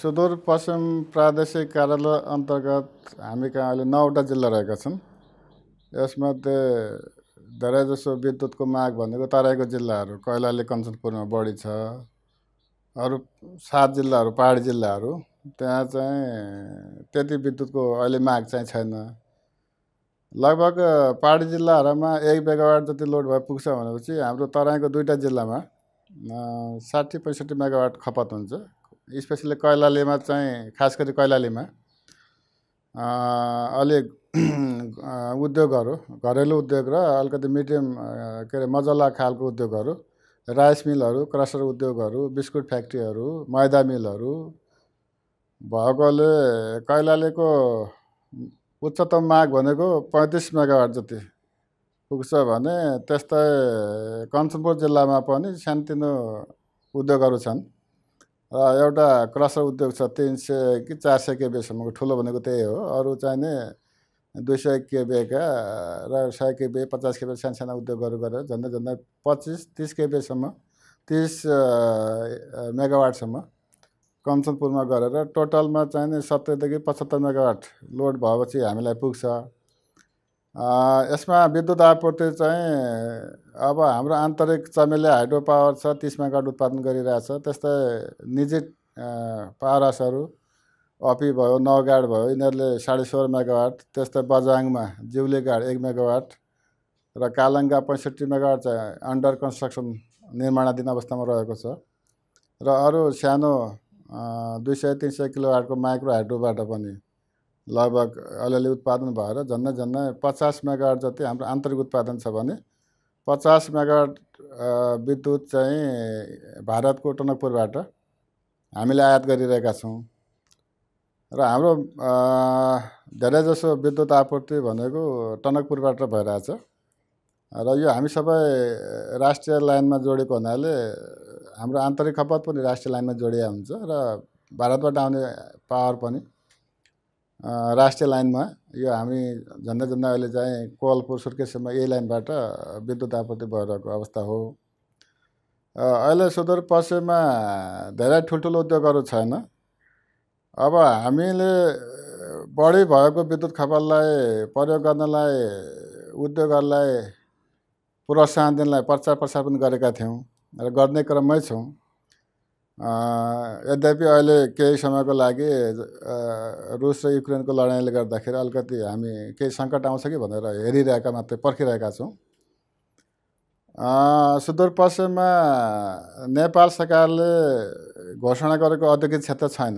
सुदूरपश्चिम प्रादेशिक कार्यालय अन्तर्गत हामी कहाँ अहिले नौवटा जिल्ला रहेका छन् यसमध्ये धेरैजसो विद्युतको माग भनेको तराईको जिल्लाहरू कैलाली कञ्चनपुरमा बढी छ अरू सात जिल्लाहरू पहाडी जिल्लाहरू त्यहाँ चाहिँ त्यति विद्युतको अहिले माग चाहिँ छैन लगभग पहाडी जिल्लाहरूमा एक मेगावाट जति लोड भए पुग्छ भनेपछि हाम्रो तराईको दुईवटा जिल्लामा साठी पैँसठी मेगावाट खपत हुन्छ स्पेसली कैलालीमा चाहिँ खास गरी कैलालीमा अलि उद्योगहरू घरेलु उद्योग र अलिकति मिडियम के अरे मजला खालको उद्योगहरू राइस मिलहरू क्रसर उद्योगहरू बिस्कुट फ्याक्ट्रीहरू मैदा मिलहरू भएकोले कैलालीको उच्चतम माग भनेको पैँतिस मेगावाट जति पुग्छ भने त्यस्तै कञ्चनपुर जिल्लामा पनि सानोतिनो उद्योगहरू छन् र एउटा क्रसर उद्योग छ तिन सय कि चार सय केबीसम्मको ठुलो भनेको त्यही हो अरू नि दुई सय केबीका र सय केबी पचास सानो सानो उद्योगहरू गरेर झन्डै झन्डै पच्चिस तिस केबीसम्म तिस मेगावाटसम्म कञ्चनपुरमा गरेर टोटलमा चाहिँ नि सत्तरीदेखि पचहत्तर मेगावाट लोड भएपछि हामीलाई पुग्छ यसमा विद्युत आपूर्ति चाहिँ अब हाम्रो आन्तरिक चमेली हाइड्रो पावर छ तिस मेगावाट उत्पादन गरिरहेछ त्यस्तै निजी पावर हाउसहरू अपी भयो नौगाड भयो यिनीहरूले साढे सोह्र मेगावाट त्यस्तै बजाङमा जिउलेगाड एक मेगावाट र कालङ्गा पैँसठी मेगावाट चाहिँ अन्डर कन्स्ट्रक्सन निर्माणाधीन अवस्थामा रहेको छ र अरू सानो दुई सय तिन सय किलोवाटको माइक्रो हाइड्रोबाट पनि लगभग अलिअलि उत्पादन भएर झन्डै झन्डै पचास मेगावाट जति हाम्रो आन्तरिक उत्पादन छ भने पचास मेगावाट विद्युत चाहिँ भारतको टनकपुरबाट हामीले आयात गरिरहेका छौँ र हाम्रो धेरैजसो विद्युत आपूर्ति भनेको टनकपुरबाट भइरहेछ र यो हामी सबै राष्ट्रिय लाइनमा जोडेको हुनाले हाम्रो आन्तरिक खपत पनि राष्ट्रिय लाइनमा जोडिया हुन्छ र भारतबाट आउने पावर पनि राष्ट्रिय लाइनमा यो हामी झन्डै झन्डै अहिले चाहिँ कोवलपुर सुर्खेतसम्म यही लाइनबाट विद्युत आपूर्ति भइरहेको अवस्था हो अहिले सुदूरपश्चिममा धेरै ठुल्ठुलो उद्योगहरू छैन अब हामीले बढी भएको विद्युत खपतलाई प्रयोग गर्नलाई उद्योगहरूलाई प्रोत्साहन दिनलाई प्रचार प्रसार पनि गरेका थियौँ र गर्ने क्रममै छौँ यद्यपि अहिले केही समयको लागि रुस र युक्रेनको लडाइँले गर्दाखेरि अलिकति हामी केही सङ्कट आउँछ कि भनेर हेरिरहेका मात्रै पर्खिरहेका छौँ सुदूरपश्चिममा नेपाल सरकारले घोषणा गरेको औद्योगिक क्षेत्र छैन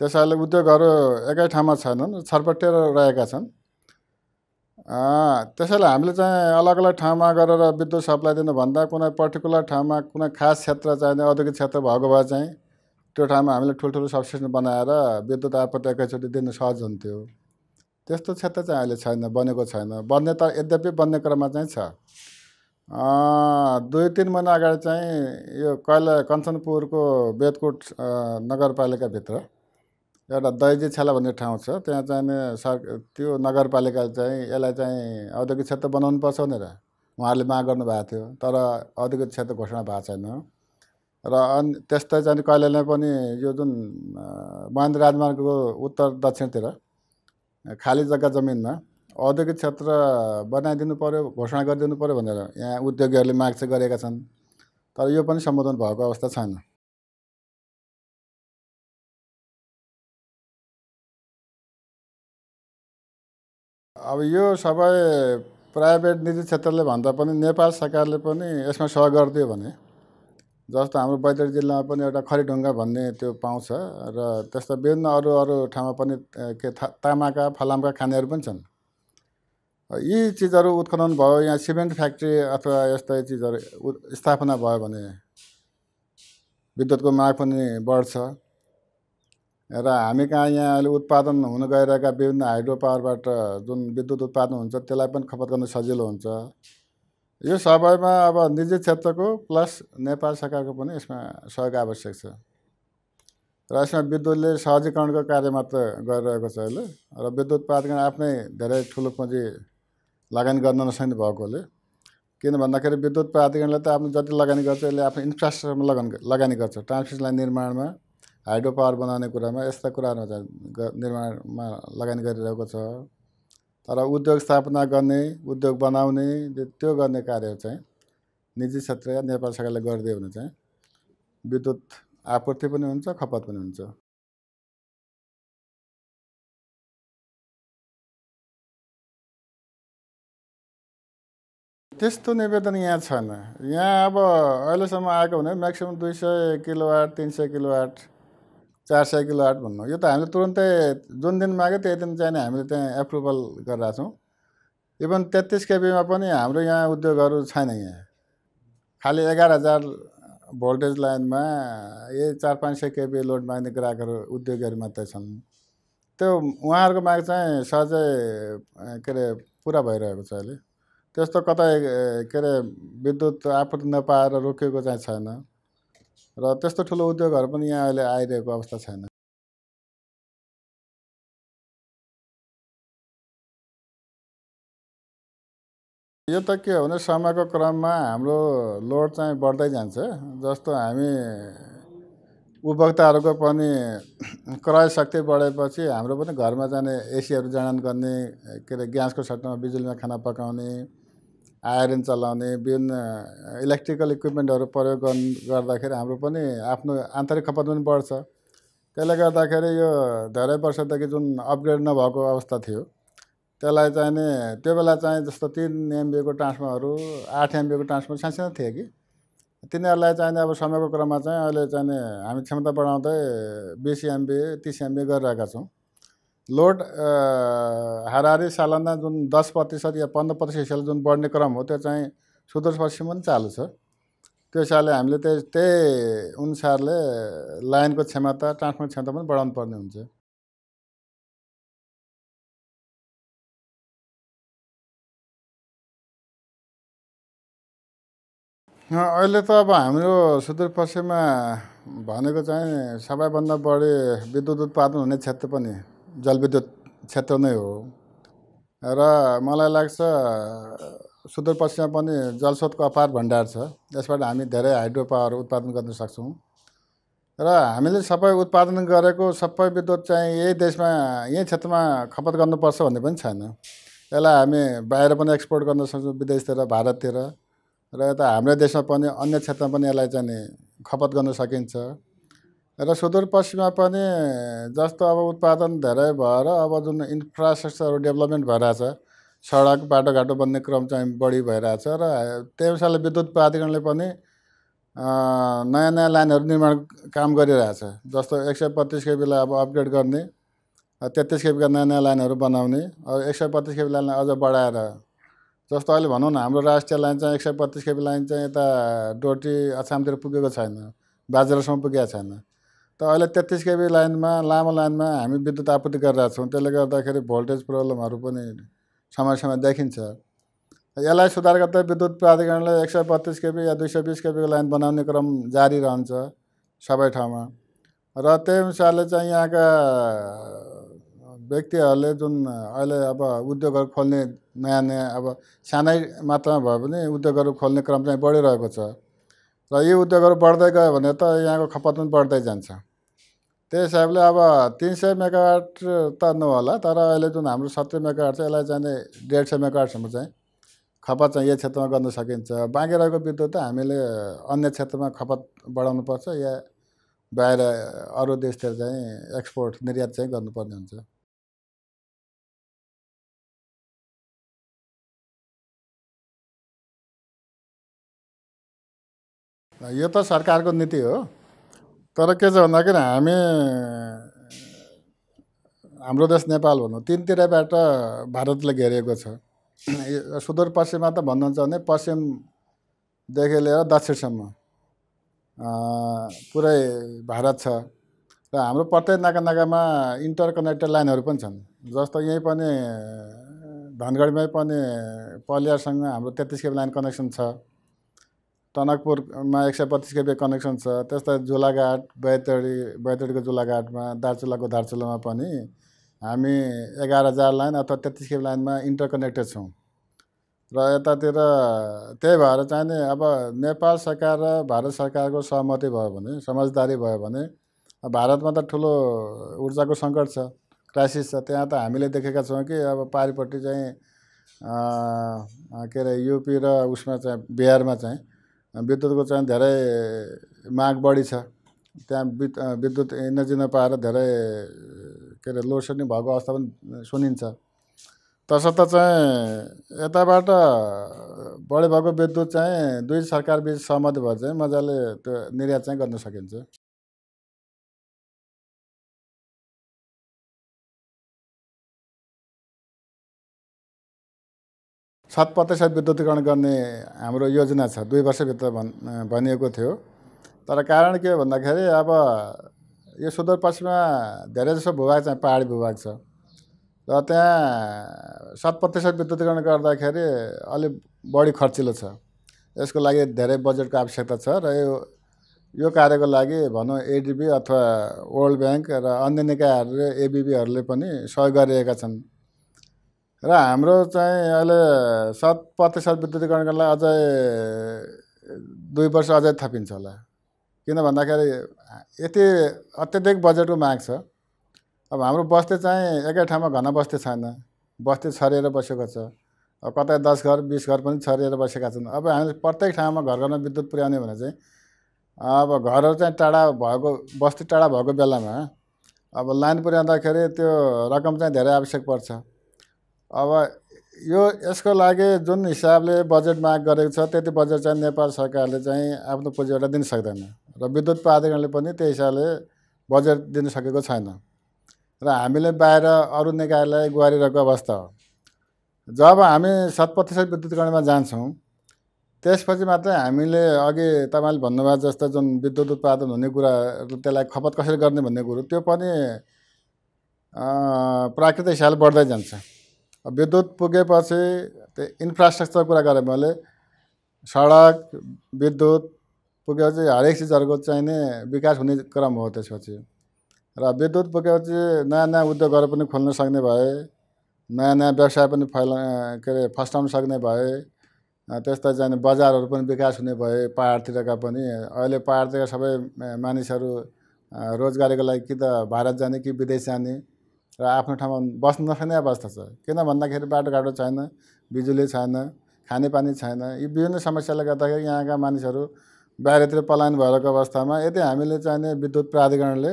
त्यसैले उद्योगहरू एकै ठाउँमा छैनन् छरपटेर रहेका छन् त्यसैले हामीले चाहिँ अलग अलग ठाउँमा गरेर विद्युत सप्लाई दिनुभन्दा कुनै पर्टिकुलर ठाउँमा कुनै खास क्षेत्र चाहिँ औद्योगिक क्षेत्र भएको भए चाहिँ त्यो ठाउँमा हामीले ठुल्ठुलो सबस्टेसन बनाएर विद्युत आपूर्ति एकैचोटि दिनु सहज हुन्थ्यो त्यस्तो क्षेत्र चाहिँ अहिले छैन बनेको छैन बन्ने त यद्यपि बन्ने क्रममा चाहिँ छ दुई तिन महिना अगाडि चाहिँ यो कैला कञ्चनपुरको बेदकोट नगरपालिकाभित्र एउटा दैजी छेला भन्ने ठाउँ छ त्यहाँ चाहिँ सर त्यो नगरपालिका चाहिँ यसलाई चाहिँ औद्योगिक क्षेत्र बनाउनु पर्छ भनेर उहाँहरूले माग गर्नुभएको थियो तर औद्योगिक क्षेत्र घोषणा भएको छैन र अनि त्यस्तै चाहिँ कहिलेलाई पनि यो जुन महेन्द्र राजमार्गको उत्तर दक्षिणतिर खाली जग्गा जमिनमा औद्योगिक क्षेत्र बनाइदिनु पऱ्यो घोषणा गरिदिनु पऱ्यो भनेर यहाँ उद्योगीहरूले माग चाहिँ गरेका छन् तर यो पनि सम्बोधन भएको अवस्था छैन अब यो सबै प्राइभेट निजी क्षेत्रले भन्दा पनि नेपाल सरकारले पनि यसमा सहयोग गरिदियो भने जस्तो हाम्रो बैतडी जिल्लामा पनि एउटा खरिढुङ्गा भन्ने त्यो पाउँछ र त्यस्ता विभिन्न अरू अरू ठाउँमा पनि के तामाका फलामका खानेहरू पनि छन् यी चिजहरू उत्खनन भयो यहाँ सिमेन्ट फ्याक्ट्री अथवा यस्तै चिजहरू स्थापना भयो भने विद्युतको माग पनि बढ्छ र हामी कहाँ यहाँ अहिले उत्पादन हुन गइरहेका विभिन्न हाइड्रो पावरबाट जुन विद्युत उत्पादन हुन्छ त्यसलाई पनि खपत गर्न सजिलो हुन्छ यो सबैमा अब निजी क्षेत्रको प्लस नेपाल सरकारको पनि यसमा सहयोग आवश्यक छ र यसमा विद्युतले सहजीकरणको कार्य मात्र गरिरहेको छ अहिले र विद्युत उत्पादन आफ्नै धेरै ठुलो पुँजी लगानी गर्न नसक्ने भएकोले किन भन्दाखेरि विद्युत प्राधिकरणले त आफ्नो जति लगानी गर्छ यसले आफ्नो इन्फ्रास्ट्रक्चरमा लगानी लगानी गर्छ ट्रान्समिसन लाइन निर्माणमा हाइड्रो पावर बनाउने कुरामा यस्ता कुराहरूमा चाहिँ निर्माणमा लगानी गरिरहेको छ तर उद्योग स्थापना गर्ने उद्योग बनाउने त्यो गर्ने कार्य चाहिँ निजी क्षेत्र या नेपाल सरकारले गरिदियो भने चाहिँ विद्युत आपूर्ति पनि हुन्छ खपत पनि हुन्छ त्यस्तो निवेदन यहाँ छैन यहाँ अब अहिलेसम्म आएको भने म्याक्सिमम् दुई सय किलोवाट तिन सय किलोवाट चार सय किलो आठ भन्नु यो त हामीले तुरुन्तै जुन दिन माग्यो त्यही दिन चाहिँ हामीले त्यहाँ एप्रुभल गरिरहेको छौँ इभन तेत्तिस केपीमा पनि हाम्रो यहाँ उद्योगहरू छैन यहाँ खालि एघार हजार भोल्टेज लाइनमा यही चार पाँच सय केपी लोड माग्ने ग्राहकहरू उद्योगहरू मात्रै छन् त्यो उहाँहरूको माग चाहिँ सहजै के अरे पुरा भइरहेको छ अहिले त्यस्तो कतै के अरे विद्युत आपूर्ति नपाएर रोकिएको चाहिँ छैन र त्यस्तो ठुलो उद्योगहरू पनि यहाँ अहिले आइरहेको अवस्था छैन यो त के हो भने समयको क्रममा हाम्रो लोड चाहिँ बढ्दै जान्छ जस्तो हामी उपभोक्ताहरूको पनि क्रय शक्ति बढेपछि हाम्रो पनि घरमा जाने एसीहरू जडान गर्ने के अरे ग्यासको सट्टामा बिजुलीमा खाना पकाउने आइरन चलाउने विभिन्न इलेक्ट्रिकल इक्विपमेन्टहरू प्रयोग गर्दाखेरि हाम्रो पनि आफ्नो आन्तरिक खपत पनि बढ्छ त्यसले गर्दाखेरि यो धेरै वर्षदेखि जुन अपग्रेड नभएको अवस्था थियो त्यसलाई चाहिने त्यो बेला चाहिँ जस्तो तिन एमबीको ट्रान्सफर्महरू आठ एमबीको ट्रान्सफर्मर सानसानो थिए कि तिनीहरूलाई चाहिँ अब समयको क्रममा चाहिँ अहिले चाहिँ हामी क्षमता बढाउँदै बिस एमबी तिस एमबी गरिरहेका छौँ लोड हाराहारी सालाना जुन दस प्रतिशत या पन्ध्र प्रतिशत जुन बढ्ने क्रम हो त्यो चाहिँ सुदूरपश्चिम पनि चालु छ त्यो हिसाबले हामीले त्यही त्यही अनुसारले लाइनको क्षमता ट्रान्सपोर्ट क्षमता पनि बढाउनु पर्ने हुन्छ अहिले त अब हाम्रो सुदूरपश्चिममा भनेको चाहिँ सबैभन्दा बढी विद्युत उत्पादन हुने क्षेत्र पनि जलविद्युत क्षेत्र नै हो र मलाई लाग्छ सुदूरपश्चिम पनि जलस्रोतको अपार भण्डार छ यसबाट हामी धेरै हाइड्रो पावर उत्पादन गर्न सक्छौँ र हामीले सबै उत्पादन गरेको सबै विद्युत चाहिँ यही देशमा यही क्षेत्रमा खपत गर्नुपर्छ भन्ने पनि छैन यसलाई हामी बाहिर पनि एक्सपोर्ट गर्न सक्छौँ विदेशतिर भारततिर र यता हाम्रै देशमा पनि अन्य क्षेत्रमा पनि यसलाई चाहिँ खपत गर्न सकिन्छ र सुदूरपश्चिममा पनि जस्तो अब उत्पादन धेरै भएर अब जुन इन्फ्रास्ट्रक्चरहरू डेभलपमेन्ट भइरहेछ सडक बाटोघाटो बन्ने क्रम चाहिँ बढी भइरहेछ र त्यही अनुसारले विद्युत प्राधिकरणले पनि नयाँ नयाँ लाइनहरू निर्माण काम गरिरहेछ जस्तो एक सय पच्चिस केबीलाई अब अपग्रेड गर्ने तेत्तिस केबीका नयाँ नयाँ लाइनहरू बनाउने अब एक सय पच्चिस केबी लाइनलाई अझ बढाएर जस्तो अहिले भनौँ न हाम्रो राष्ट्रिय लाइन चाहिँ एक सय पच्चिस केबी लाइन चाहिँ यता डोटी अछामतिर पुगेको छैन बाजेरासम्म पुगेको छैन त अहिले तेत्तिस केबी लाइनमा लामो लाइनमा हामी विद्युत आपूर्ति गरिरहेको छौँ त्यसले गर्दाखेरि भोल्टेज प्रब्लमहरू पनि समय समय देखिन्छ यसलाई सुधार गर्दै विद्युत प्राधिकरणले एक सय बत्तिस केबी या दुई सय बिस केबीको लाइन बनाउने क्रम जारी रहन्छ सबै ठाउँमा र त्यही अनुसारले चाहिँ यहाँका व्यक्तिहरूले जुन अहिले अब उद्योगहरू खोल्ने नयाँ नयाँ अब सानै मात्रामा भए पनि उद्योगहरू खोल्ने क्रम चाहिँ बढिरहेको छ र यी उद्योगहरू बढ्दै गयो भने त यहाँको खपत पनि बढ्दै जान्छ त्यही हिसाबले अब तिन सय मेगावाट त नहोला तर अहिले जुन हाम्रो सत्र मेगावाट छ यसलाई चाहिँ डेढ सय मेगावाटसम्म चाहिँ खपत चाहिँ यही क्षेत्रमा गर्न सकिन्छ बाँकी रहेको विद्युत त हामीले अन्य क्षेत्रमा खपत बढाउनुपर्छ या बाहिर अरू देशतिर चाहिँ एक्सपोर्ट निर्यात चाहिँ गर्नुपर्ने हुन्छ यो त सरकारको नीति हो तर के छ भन्दाखेरि हामी हाम्रो देश नेपाल भनौँ तिनतिरबाट भारतले घेरिएको छ सुदूरपश्चिममा त भन्नुहुन्छ भने पश्चिमदेखि लिएर दक्षिणसम्म पुरै भारत छ र हाम्रो प्रत्येक नाका नाकामा इन्टरकनेक्टेड लाइनहरू पनि छन् जस्तो यहीँ पनि धनगढीमै पनि पलियारसँग हाम्रो तेत्तिस केबी लाइन कनेक्सन छ टनकपुरमा एक सय पच्चिस केबी कनेक्सन छ त्यस्तै झुलाघाट बैतडी बैतडीको झुलाघाटमा दार्चुलाको दार्चुलामा पनि हामी एघार हजार लाइन अथवा तेत्तिस केपी लाइनमा इन्टरकनेक्टेड छौँ र यतातिर त्यही भएर चाहिँ नि अब नेपाल सरकार र भारत सरकारको सहमति भयो भने समझदारी भयो भने भारतमा त ठुलो ऊर्जाको सङ्कट छ क्राइसिस छ त्यहाँ त हामीले देखेका छौँ कि अब पारिपट्टि चाहिँ के अरे युपी र उसमा चाहिँ बिहारमा चाहिँ विद्युतको चाहिँ धेरै माग बढी छ त्यहाँ विद्युत एनर्जी नपाएर धेरै के अरे लोडसेडिङ भएको अवस्था पनि सुनिन्छ तसर्थ चाहिँ यताबाट बढी भएको विद्युत चाहिँ दुई सरकारबिच सहमति भएर चाहिँ मजाले त्यो निर्यात चाहिँ गर्न सकिन्छ सात प्रतिशत विद्युतीकरण गर्ने हाम्रो योजना छ दुई वर्षभित्र भन् भनिएको थियो तर कारण के हो भन्दाखेरि अब यो सुदूरपश्चिममा धेरैजसो भूभाग चाहिँ पाहाडी भूभाग छ र त्यहाँ सात प्रतिशत विद्युतीकरण गर्दाखेरि अलिक बढी खर्चिलो छ यसको लागि धेरै बजेटको आवश्यकता छ र यो यो कार्यको लागि भनौँ एडिबी अथवा वर्ल्ड ब्याङ्क र अन्य निकायहरूले एबिबीहरूले पनि सहयोग गरिरहेका छन् र हाम्रो चाहिँ अहिले शत प्रतिशत विद्युतीकरणलाई अझै दुई वर्ष अझै थपिन्छ होला किन भन्दाखेरि यति अत्यधिक बजेटको माग छ अब हाम्रो बस्ती चाहिँ एकै ठाउँमा घना बस्ती छैन बस्ती छरिएर बसेको छ अब कतै दस घर बिस घर पनि छरिएर बसेका छन् अब हामी प्रत्येक ठाउँमा घर घरमा विद्युत पुर्याउने भने चाहिँ अब घरहरू चाहिँ टाढा भएको बस्ती टाढा भएको बेलामा अब लाइन पुर्याउँदाखेरि त्यो रकम चाहिँ धेरै आवश्यक पर्छ अब यो यसको लागि जुन हिसाबले बजेट माग गरेको छ त्यति बजेट चाहिँ नेपाल सरकारले चाहिँ आफ्नो पुँजीबाट दिन सक्दैन र विद्युत प्राधिकरणले पनि त्यही हिसाबले बजेट दिन सकेको छैन र हामीले बाहिर अरू निकायलाई गुहारिरहेको अवस्था हो जब हामी शत प्रतिशत विद्युतकरणमा जान्छौँ त्यसपछि मात्रै हामीले अघि तपाईँले भन्नुभयो जस्तो जुन विद्युत उत्पादन हुने कुरा त्यसलाई खपत कसरी गर्ने भन्ने कुरो त्यो पनि प्राकृतिक हिसाबले बढ्दै जान्छ विद्युत पुगेपछि त्यो इन्फ्रास्ट्रक्चर कुरा गरेँ मैले सडक विद्युत पुगेपछि हरेक चिजहरूको चाहिने विकास हुने क्रम हो त्यसपछि र विद्युत पुगेपछि नयाँ नयाँ उद्योगहरू पनि खोल्न सक्ने भए नयाँ नयाँ व्यवसाय पनि फैला के अरे फस्टाउन सक्ने भए त्यस्तै जाने बजारहरू पनि विकास हुने भए पाहाडतिरका पनि अहिले पाहाडतिर सबै मानिसहरू रोजगारीको लागि कि त भारत जाने कि विदेश जाने र आफ्नो ठाउँमा बस्न नसक्ने अवस्था छ किन भन्दाखेरि बाटोघाटो छैन बिजुली छैन खानेपानी छैन यी विभिन्न समस्याले गर्दाखेरि यहाँका मानिसहरू बाहिरतिर पलायन भएको अवस्थामा यदि हामीले चाहिने विद्युत प्राधिकरणले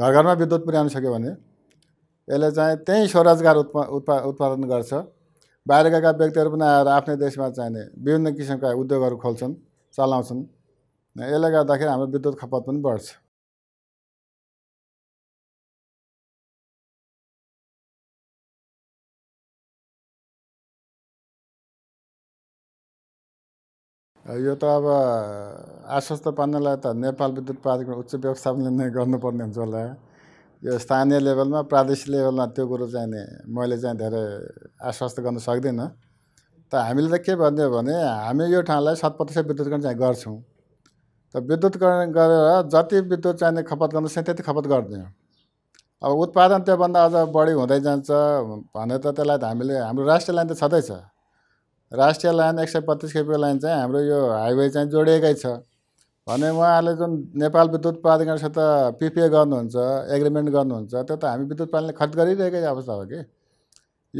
घर घरमा विद्युत पुर्याउन सक्यो भने यसले चाहिँ त्यहीँ स्वरोजगार उत्पा उत्पा उत्पादन गर्छ बाहिरका गएका व्यक्तिहरू पनि आएर आफ्नै देशमा चाहिने विभिन्न किसिमका उद्योगहरू खोल्छन् चलाउँछन् यसले गर्दाखेरि हाम्रो विद्युत खपत पनि बढ्छ यो त अब आश्वस्त पार्नलाई त नेपाल विद्युत प्राधिकरण उच्च व्यवस्थापनले नै गर्नुपर्ने हुन्छ होला यो स्थानीय लेभलमा प्रादेशिक लेभलमा त्यो कुरो चाहिँ नि मैले चाहिँ धेरै आश्वस्त गर्न सक्दिनँ त हामीले त के भनिदियो भने हामी यो ठाउँलाई शत प्रतिशत विद्युतकरण चाहिँ गर्छौँ त विद्युतकरण गरेर जति विद्युत चाहिने खपत गर्नु चाहिँ त्यति खपत गरिदियौँ अब उत्पादन त्योभन्दा अझ बढी हुँदै जान्छ भने त त्यसलाई त हामीले हाम्रो राष्ट्रिय लाइन त छँदैछ राष्ट्रिय लाइन एक सय पच्चिस केपीको लाइन चाहिँ हाम्रो यो हाइवे चाहिँ जोडिएकै छ भने उहाँहरूले जुन नेपाल विद्युत प्राधिकरणसित पिपिए गर्नुहुन्छ एग्रिमेन्ट गर्नुहुन्छ त्यो त हामी विद्युत पालनले खर्च गरिरहेकै अवस्था हो कि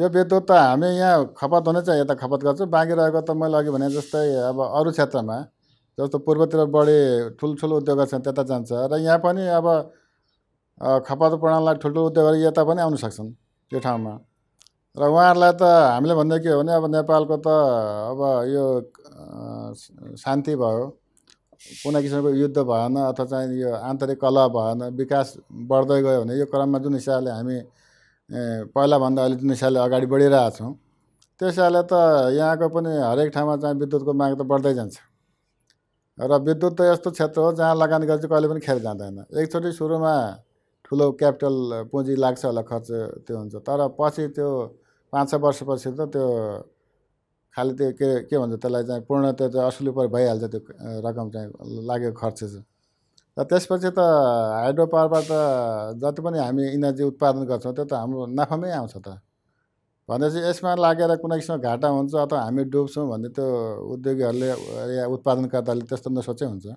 यो विद्युत त हामी यहाँ खपत हुने चाहिँ यता खपत गर्छौँ बाँकी रहेको त मैले अघि भने जस्तै अब अरू क्षेत्रमा जस्तो पूर्वतिर बढी ठुल्ठुलो उद्योगहरू छन् त्यता जान्छ र यहाँ पनि अब खपत प्रणाललाई ठुल्ठुलो उद्योगहरू यता पनि आउन सक्छन् यो ठाउँमा र उहाँहरूलाई त हामीले भन्दा के हो भने अब नेपालको त अब यो शान्ति भयो कुनै किसिमको युद्ध भएन अथवा चाहिँ यो आन्तरिक कला भएन विकास बढ्दै गयो भने यो क्रममा जुन हिसाबले हामी पहिलाभन्दा अहिले जुन हिसाबले अगाडि बढिरहेको छौँ त्यो हिसाबले त यहाँको पनि हरेक ठाउँमा चाहिँ विद्युतको माग त बढ्दै जान्छ र विद्युत त यस्तो क्षेत्र हो जहाँ लगानी गर्छ कहिले पनि खेर जाँदैन एकचोटि सुरुमा ठुलो क्यापिटल पुँजी लाग्छ होला खर्च त्यो हुन्छ तर पछि त्यो पाँच छ वर्षपछि त त्यो खालि त्यो के के भन्छ त्यसलाई चाहिँ पूर्ण त्यो चाहिँ असुली पर भइहाल्छ त्यो रकम चाहिँ लागेको खर्च चाहिँ र त्यसपछि त हाइड्रो पावरबाट जति पनि हामी इनर्जी उत्पादन गर्छौँ त्यो त हाम्रो नाफामै आउँछ त भनेपछि यसमा लागेर कुनै किसिमको घाटा हुन्छ अथवा हामी डुब्छौँ भने त्यो उद्योगीहरूले या उत्पादनकर्ताले त्यस्तो नसोचे हुन्छ